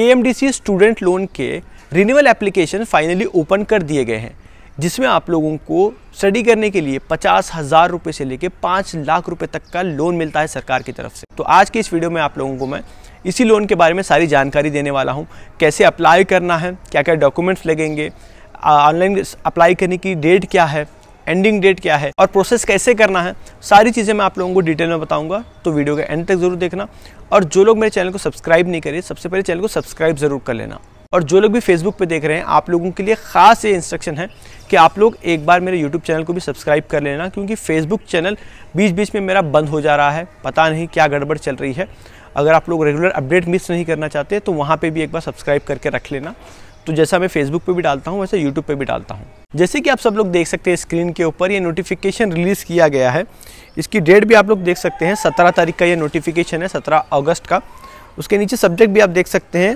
के student loan के renewal application finally open कर दिए गए हैं जिसमें आप लोगों को स्टडी करने के लिए पचास हज़ार रुपये से लेकर पाँच लाख रुपए तक का लोन मिलता है सरकार की तरफ से तो आज के इस वीडियो में आप लोगों को मैं इसी लोन के बारे में सारी जानकारी देने वाला हूँ कैसे अप्लाई करना है क्या क्या डॉक्यूमेंट्स लगेंगे ऑनलाइन अप्लाई करने की डेट क्या है एंडिंग डेट क्या है और प्रोसेस कैसे करना है सारी चीज़ें मैं आप लोगों को डिटेल में बताऊंगा तो वीडियो के एंड तक जरूर देखना और जो लोग मेरे चैनल को सब्सक्राइब नहीं करे सबसे पहले चैनल को सब्सक्राइब जरूर कर लेना और जो लोग भी फेसबुक पे देख रहे हैं आप लोगों के लिए खास ये इंस्ट्रक्शन है कि आप लोग एक बार मेरे यूट्यूब चैनल को भी सब्सक्राइब कर लेना क्योंकि फेसबुक चैनल बीच बीच में मेरा बंद हो जा रहा है पता नहीं क्या गड़बड़ चल रही है अगर आप लोग रेगुलर अपडेट मिस नहीं करना चाहते तो वहाँ पर भी एक बार सब्सक्राइब करके रख लेना तो जैसा मैं फेसबुक पे भी डालता हूँ वैसे यूट्यूब पे भी डालता हूँ जैसे कि आप सब लोग देख सकते हैं स्क्रीन के ऊपर ये नोटिफिकेशन रिलीज़ किया गया है इसकी डेट भी आप लोग देख सकते हैं सत्रह तारीख का ये नोटिफिकेशन है सत्रह अगस्त का उसके नीचे सब्जेक्ट भी आप देख सकते हैं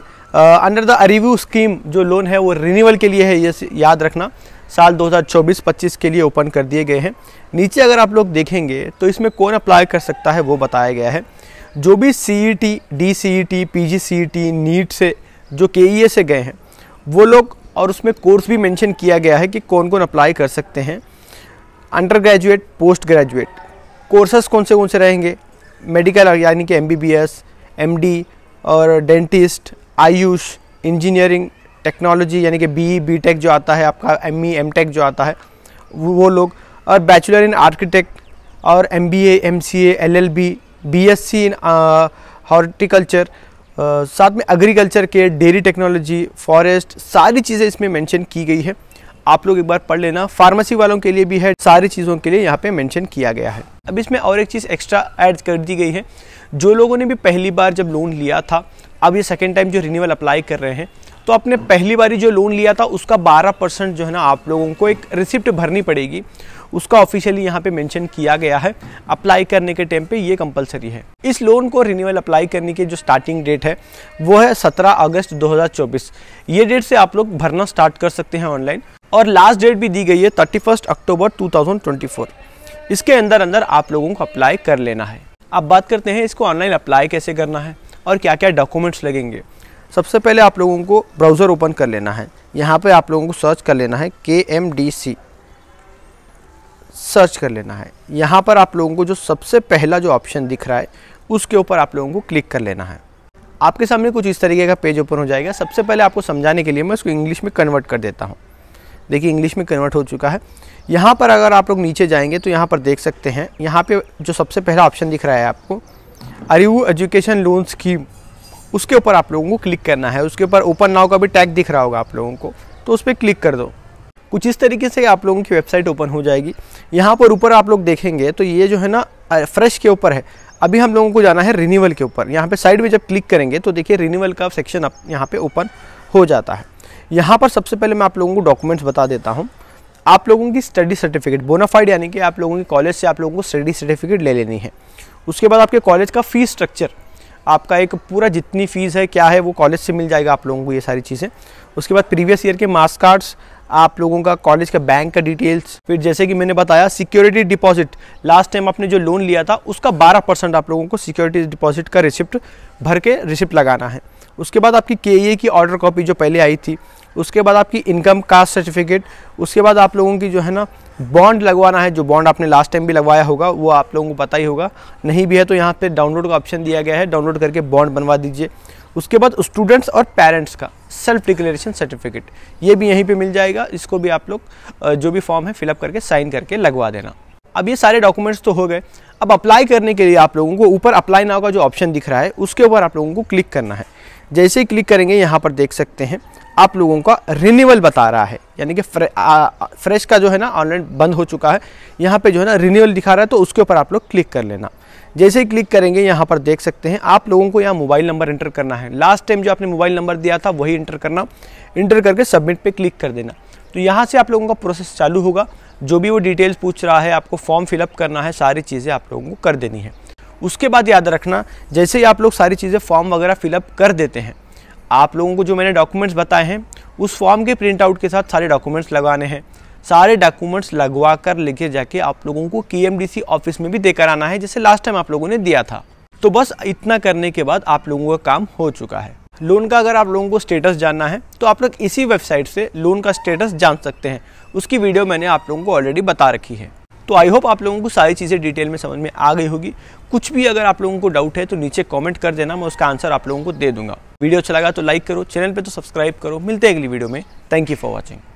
अंडर द रिव्यू स्कीम जो लोन है वो रिन्यूअल के लिए है ये याद रखना साल 2024-25 के लिए ओपन कर दिए गए हैं नीचे अगर आप लोग देखेंगे तो इसमें कौन अप्लाई कर सकता है वो बताया गया है जो भी C E T D C E T P G C E T NEET से जो के ई ए से गए हैं वो लोग और उसमें कोर्स भी मेंशन किया गया है कि कौन कौन अप्लाई कर सकते हैं undergraduate postgraduate courses कौन से कौन से रहेंगे मेडिकल यानी कि M B B S M D और डेंटिस्ट आयुष इंजीनियरिंग टेक्नोलॉजी यानी कि बी बी टेक जो आता है आपका एम ई एम टेक जो आता है वो लोग और बैचलर इन आर्किटेक्ट और M B A M C L L B B S C in horticulture साथ में एग्रीकल्चर के डेयरी टेक्नोलॉजी फॉरेस्ट सारी चीज़ें इसमें मेंशन की गई है आप लोग एक बार पढ़ लेना फार्मेसी वालों के लिए भी है सारी चीज़ों के लिए यहाँ पे मेंशन किया गया है अब इसमें और एक चीज़ एक्स्ट्रा ऐड कर दी गई है जो लोगों ने भी पहली बार जब लोन लिया था अब ये सेकेंड टाइम जो रिन्यूअल अप्लाई कर रहे हैं तो आपने पहली बारी जो लोन लिया था उसका 12 परसेंट जो है ना आप लोगों को एक रिसिप्ट भरनी पड़ेगी उसका ऑफिशियली यहाँ पे मेंशन किया गया है अप्लाई करने के टाइम पे ये कंपलसरी है इस लोन को रिन्यूअल अप्लाई करने की जो स्टार्टिंग डेट है वो है 17 अगस्त 2024 ये डेट से आप लोग भरना स्टार्ट कर सकते हैं ऑनलाइन और लास्ट डेट भी दी गई है थर्टी अक्टूबर टू इसके अंदर अंदर आप लोगों को अप्लाई कर लेना है अब बात करते हैं इसको ऑनलाइन अप्लाई कैसे करना है और क्या क्या डॉक्यूमेंट्स लगेंगे सबसे पहले आप लोगों को ब्राउज़र ओपन कर लेना है यहाँ पे आप लोगों को सर्च कर लेना है के एम डी सी सर्च कर लेना है यहाँ पर आप लोगों को जो सबसे पहला जो ऑप्शन दिख रहा है उसके ऊपर आप लोगों को क्लिक कर लेना है आपके सामने कुछ इस तरीके का पेज ओपन हो जाएगा सबसे पहले आपको समझाने के लिए मैं उसको इंग्लिश में कन्वर्ट कर देता हूँ देखिए इंग्लिश में कन्वर्ट हो चुका है यहाँ पर अगर आप लोग नीचे जाएंगे तो यहाँ पर देख सकते हैं यहाँ पे जो सबसे पहला ऑप्शन दिख रहा है आपको अरियू एजुकेशन लोन स्कीम उसके ऊपर आप लोगों को क्लिक करना है उसके ऊपर ओपन नाव का भी टैग दिख रहा होगा आप लोगों को तो उस पर क्लिक कर दो कुछ इस तरीके से आप लोगों की वेबसाइट ओपन हो जाएगी यहाँ पर ऊपर आप लोग देखेंगे तो ये जो है ना फ्रेश के ऊपर है अभी हम लोगों को जाना है रिन्यूअल के ऊपर यहाँ पे साइड में जब क्लिक करेंगे तो देखिए रिन्यूअल का सेक्शन आप यहाँ पे ओपन हो जाता है यहाँ पर सबसे पहले मैं आप लोगों को डॉक्यूमेंट्स बता देता हूँ आप लोगों की स्टडी सर्टिफिकेट बोनाफाइड यानी कि आप लोगों की कॉलेज से आप लोगों को स्टडी सर्टिफिकेट ले लेनी है उसके बाद आपके कॉलेज का फ़ीस स्ट्रक्चर आपका एक पूरा जितनी फ़ीस है क्या है वो कॉलेज से मिल जाएगा आप लोगों को ये सारी चीज़ें उसके बाद प्रीवियस ईयर के मार्क्स कार्ड्स आप लोगों का कॉलेज का बैंक का डिटेल्स फिर जैसे कि मैंने बताया सिक्योरिटी डिपॉजिट लास्ट टाइम आपने जो लोन लिया था उसका 12 परसेंट आप लोगों को सिक्योरिटी डिपॉजिट का रिसिप्ट भर के रिसिप्ट लगाना है उसके बाद आपकी के e की ऑर्डर कॉपी जो पहले आई थी उसके बाद आपकी इनकम कास्ट सर्टिफिकेट उसके बाद आप लोगों की जो है ना बॉन्ड लगवाना है जो बॉन्ड आपने लास्ट टाइम भी लगवाया होगा वो आप लोगों को पता ही होगा नहीं भी है तो यहाँ पे डाउनलोड का ऑप्शन दिया गया है डाउनलोड करके बॉन्ड बनवा दीजिए उसके बाद स्टूडेंट्स और पेरेंट्स का सेल्फ डिक्लेरेशन सर्टिफिकेट ये भी यहीं पे मिल जाएगा इसको भी आप लोग जो भी फॉर्म है फिलअप करके साइन करके लगवा देना अब ये सारे डॉक्यूमेंट्स तो हो गए अब अप्लाई करने के लिए आप लोगों को ऊपर अप्लाई नाव का जो ऑप्शन दिख रहा है उसके ऊपर आप लोगों को क्लिक करना है जैसे ही क्लिक करेंगे यहाँ पर देख सकते हैं आप लोगों का रिन्यूअल बता रहा है यानी कि फ्रे, आ, फ्रेश का जो है ना ऑनलाइन बंद हो चुका है यहाँ पे जो है ना रिन्यूअल दिखा रहा है तो उसके ऊपर आप लोग क्लिक कर लेना जैसे ही क्लिक करेंगे यहाँ पर देख सकते हैं आप लोगों को यहाँ मोबाइल नंबर इंटर करना है लास्ट टाइम जो आपने मोबाइल नंबर दिया था वही इंटर करना इंटर करके सबमिट पर क्लिक कर देना तो यहाँ से आप लोगों का प्रोसेस चालू होगा जो भी वो डिटेल्स पूछ रहा है आपको फॉर्म फिलअप करना है सारी चीज़ें आप लोगों को कर देनी है उसके बाद याद रखना जैसे ही आप लोग सारी चीज़ें फॉर्म वगैरह फिलअप कर देते हैं आप लोगों को जो मैंने डॉक्यूमेंट्स बताए हैं उस फॉर्म के प्रिंट आउट के साथ सारे डॉक्यूमेंट्स लगाने हैं सारे डॉक्यूमेंट्स लगवा कर लेके जाके आप लोगों को के ऑफिस में भी देकर आना है जैसे लास्ट टाइम आप लोगों ने दिया था तो बस इतना करने के बाद आप लोगों का काम हो चुका है लोन का अगर आप लोगों को स्टेटस जानना है तो आप लोग इसी वेबसाइट से लोन का स्टेटस जान सकते हैं उसकी वीडियो मैंने आप लोगों को ऑलरेडी बता रखी है तो आई होप आप लोगों को सारी चीज़ें डिटेल में समझ में आ गई होगी कुछ भी अगर आप लोगों को डाउट है तो नीचे कमेंट कर देना मैं उसका आंसर आप लोगों को दे दूंगा वीडियो अच्छा लगा तो लाइक करो चैनल पे तो सब्सक्राइब करो मिलते हैं अगली वीडियो में थैंक यू फॉर वॉचिंग